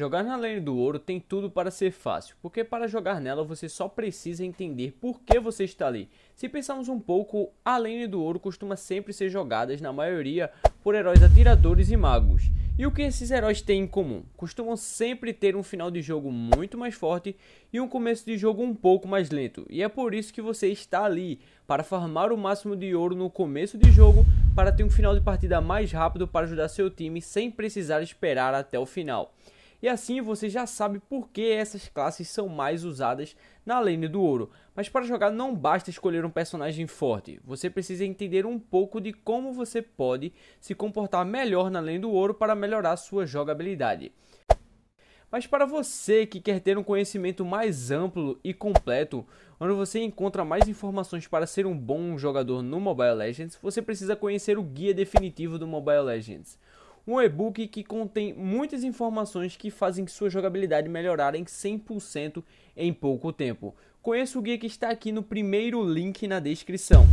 Jogar na Lane do Ouro tem tudo para ser fácil, porque para jogar nela você só precisa entender por que você está ali. Se pensarmos um pouco, a Lane do Ouro costuma sempre ser jogada, na maioria, por heróis atiradores e magos. E o que esses heróis têm em comum? Costumam sempre ter um final de jogo muito mais forte e um começo de jogo um pouco mais lento. E é por isso que você está ali, para farmar o máximo de ouro no começo de jogo para ter um final de partida mais rápido para ajudar seu time sem precisar esperar até o final e assim você já sabe por que essas classes são mais usadas na Lane do Ouro. Mas para jogar não basta escolher um personagem forte, você precisa entender um pouco de como você pode se comportar melhor na Lane do Ouro para melhorar sua jogabilidade. Mas para você que quer ter um conhecimento mais amplo e completo, onde você encontra mais informações para ser um bom jogador no Mobile Legends, você precisa conhecer o guia definitivo do Mobile Legends um e-book que contém muitas informações que fazem sua jogabilidade melhorar em 100% em pouco tempo. Conheça o guia que está aqui no primeiro link na descrição.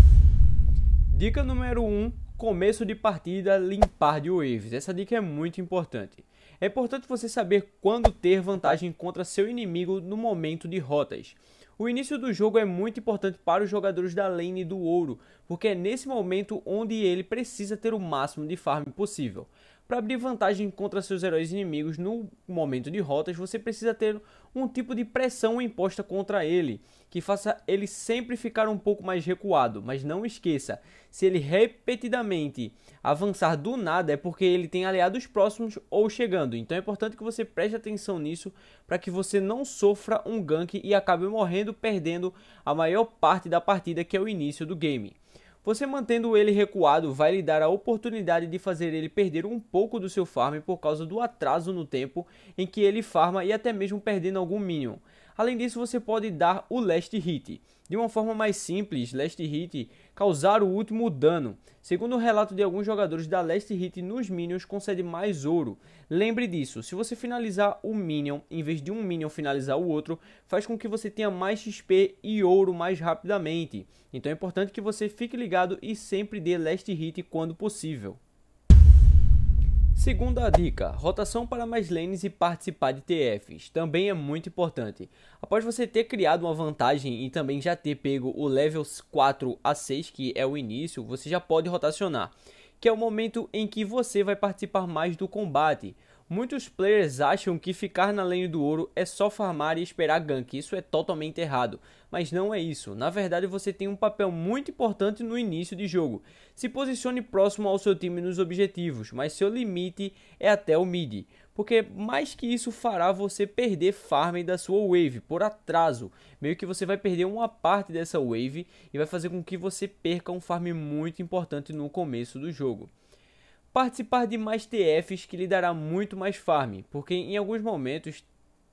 Dica número 1: começo de partida, limpar de waves. Essa dica é muito importante. É importante você saber quando ter vantagem contra seu inimigo no momento de rotas. O início do jogo é muito importante para os jogadores da lane do ouro, porque é nesse momento onde ele precisa ter o máximo de farm possível. Para abrir vantagem contra seus heróis inimigos no momento de rotas, você precisa ter um tipo de pressão imposta contra ele, que faça ele sempre ficar um pouco mais recuado. Mas não esqueça, se ele repetidamente avançar do nada, é porque ele tem aliados próximos ou chegando. Então é importante que você preste atenção nisso para que você não sofra um gank e acabe morrendo, perdendo a maior parte da partida que é o início do game. Você mantendo ele recuado vai lhe dar a oportunidade de fazer ele perder um pouco do seu farm por causa do atraso no tempo em que ele farma e até mesmo perdendo algum minion. Além disso, você pode dar o last hit. De uma forma mais simples, last hit causar o último dano. Segundo o relato de alguns jogadores da last hit nos minions concede mais ouro. Lembre disso, se você finalizar o minion em vez de um minion finalizar o outro, faz com que você tenha mais XP e ouro mais rapidamente. Então é importante que você fique ligado e sempre dê last hit quando possível. Segunda dica: rotação para mais lanes e participar de TFs também é muito importante. Após você ter criado uma vantagem e também já ter pego o level 4 a 6, que é o início, você já pode rotacionar, que é o momento em que você vai participar mais do combate. Muitos players acham que ficar na lane do ouro é só farmar e esperar gank, isso é totalmente errado, mas não é isso. Na verdade, você tem um papel muito importante no início de jogo. Se posicione próximo ao seu time nos objetivos, mas seu limite é até o mid, porque mais que isso fará você perder farm da sua wave por atraso. Meio que você vai perder uma parte dessa wave e vai fazer com que você perca um farm muito importante no começo do jogo participar de mais TFs que lhe dará muito mais farm, porque em alguns momentos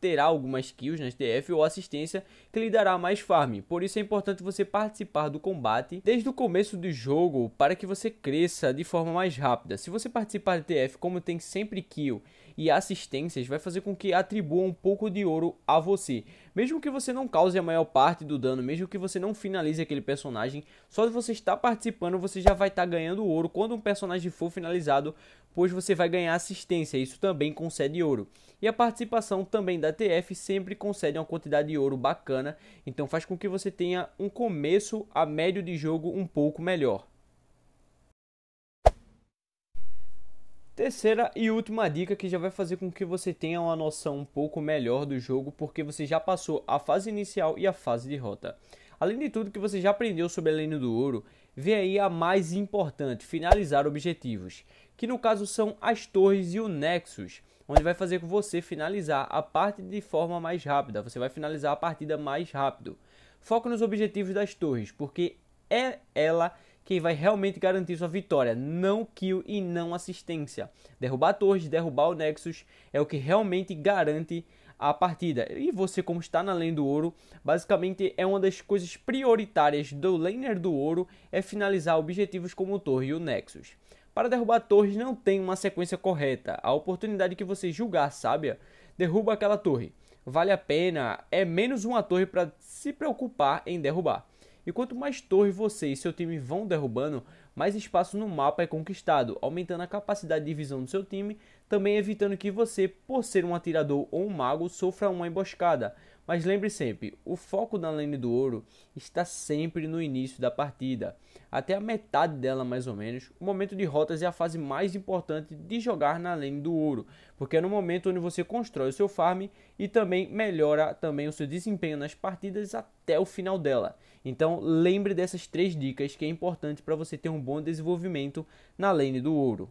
terá algumas kills nas TF ou assistência que lhe dará mais farm. Por isso é importante você participar do combate desde o começo do jogo para que você cresça de forma mais rápida. Se você participar de TF como tem sempre kill e assistências vai fazer com que atribua um pouco de ouro a você. Mesmo que você não cause a maior parte do dano, mesmo que você não finalize aquele personagem, só de você estar participando você já vai estar ganhando ouro. Quando um personagem for finalizado, pois você vai ganhar assistência, isso também concede ouro. E a participação também da TF sempre concede uma quantidade de ouro bacana, então faz com que você tenha um começo a médio de jogo um pouco melhor. Terceira e última dica que já vai fazer com que você tenha uma noção um pouco melhor do jogo, porque você já passou a fase inicial e a fase de rota. Além de tudo que você já aprendeu sobre a lenda do Ouro, vem aí a mais importante, finalizar objetivos, que no caso são as torres e o Nexus, onde vai fazer com você finalizar a parte de forma mais rápida, você vai finalizar a partida mais rápido. Foco nos objetivos das torres, porque é ela que vai realmente garantir sua vitória, não kill e não assistência. Derrubar torres, derrubar o Nexus é o que realmente garante a partida. E você, como está na lane do ouro, basicamente é uma das coisas prioritárias do laner do ouro é finalizar objetivos como o torre e o Nexus. Para derrubar torres não tem uma sequência correta. A oportunidade que você julgar sábia, derruba aquela torre. Vale a pena, é menos uma torre para se preocupar em derrubar. E quanto mais torres você e seu time vão derrubando, mais espaço no mapa é conquistado, aumentando a capacidade de visão do seu time, também evitando que você, por ser um atirador ou um mago, sofra uma emboscada, mas lembre sempre, o foco da lane do ouro está sempre no início da partida, até a metade dela mais ou menos. O momento de rotas é a fase mais importante de jogar na lane do ouro, porque é no momento onde você constrói o seu farm e também melhora também o seu desempenho nas partidas até o final dela. Então lembre dessas três dicas que é importante para você ter um bom desenvolvimento na lane do ouro.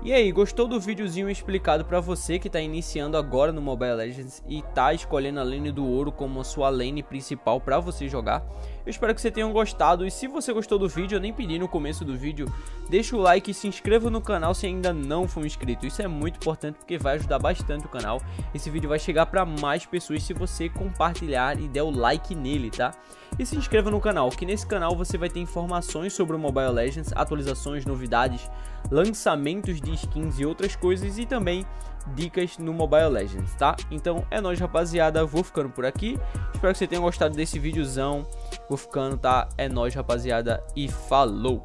E aí, gostou do videozinho explicado para você que está iniciando agora no Mobile Legends e está escolhendo a lane do ouro como a sua lane principal para você jogar? Eu espero que você tenha gostado e se você gostou do vídeo, eu nem pedi no começo do vídeo, deixa o like e se inscreva no canal se ainda não for inscrito. Isso é muito importante porque vai ajudar bastante o canal. Esse vídeo vai chegar para mais pessoas se você compartilhar e der o like nele, tá? E se inscreva no canal, que nesse canal você vai ter informações sobre o Mobile Legends, atualizações, novidades, lançamentos de de skins e outras coisas e também dicas no Mobile Legends, tá? Então é nóis, rapaziada. Vou ficando por aqui. Espero que você tenha gostado desse videozão. Vou ficando, tá? É nóis, rapaziada. E falou!